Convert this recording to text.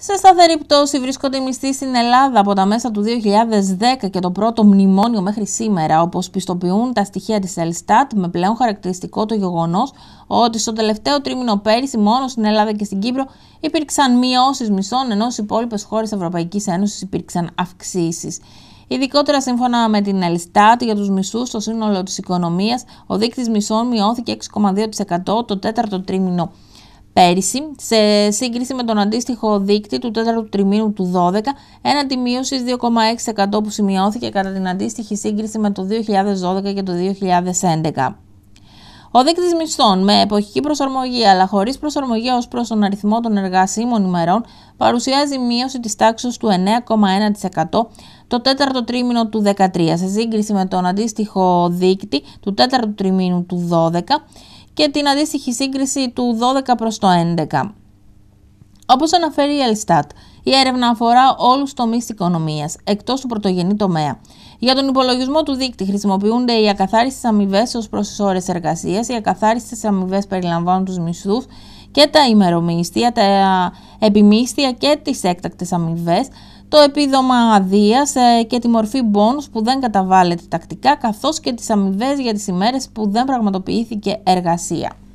Σε σταθερή πτώση βρίσκονται οι μισθοί στην Ελλάδα από τα μέσα του 2010 και το πρώτο μνημόνιο μέχρι σήμερα, όπως πιστοποιούν τα στοιχεία της Ελστάτ, με πλέον χαρακτηριστικό το γεγονός ότι στο τελευταίο τρίμηνο πέρυσι μόνο στην Ελλάδα και στην Κύπρο υπήρξαν μειώσεις μισθών, ενώ στις υπόλοιπες χώρες Ευρωπαϊκής Ένωσης υπήρξαν αυξήσεις. Ειδικότερα σύμφωνα με την Ελστάτ για τους μισούς στο σύνολο της οικονομίας, ο δείκτης μισών μειώθηκε 6,2% το τέταρτο τρίμηνο πέρυσι, σε σύγκριση με τον αντίστοιχο δείκτη του 4ου τριμήνου του 12, έναντι μείωση 2,6% που σημειώθηκε κατά την αντίστοιχη σύγκριση με το 2012 και το 2011. Ο δείκτης μισθών με εποχική προσαρμογή αλλά χωρίς προσαρμογή ως προς τον αριθμό των εργασίμων ημερών παρουσιάζει μείωση της τάξης του 9,1% το 4ο τρίμηνο του 2013 σε σύγκριση με τον αντίστοιχο δείκτη του 4ου τριμήνου του 12 και την αντίστοιχη σύγκριση του 12 προς το 11. Όπως αναφέρει η Ελστάτ, η έρευνα αφορά όλους τους τομείς της οικονομίας, εκτός του πρωτογενή τομέα. Για τον υπολογισμό του δίκτυ χρησιμοποιούνται οι ακαθάριστες αμοιβές ως προς εργασίας. ώρες εργασίας, οι ακαθάριστες αμοιβές περιλαμβάνουν τους μισθούς και τα ημερομίσθια, τα επιμίσθια και τις έκτακτες αμοιβές, το επίδομα αδείας ε, και τη μορφή bonus που δεν καταβάλλεται τακτικά καθώς και τις αμοιβές για τις ημέρες που δεν πραγματοποιήθηκε εργασία.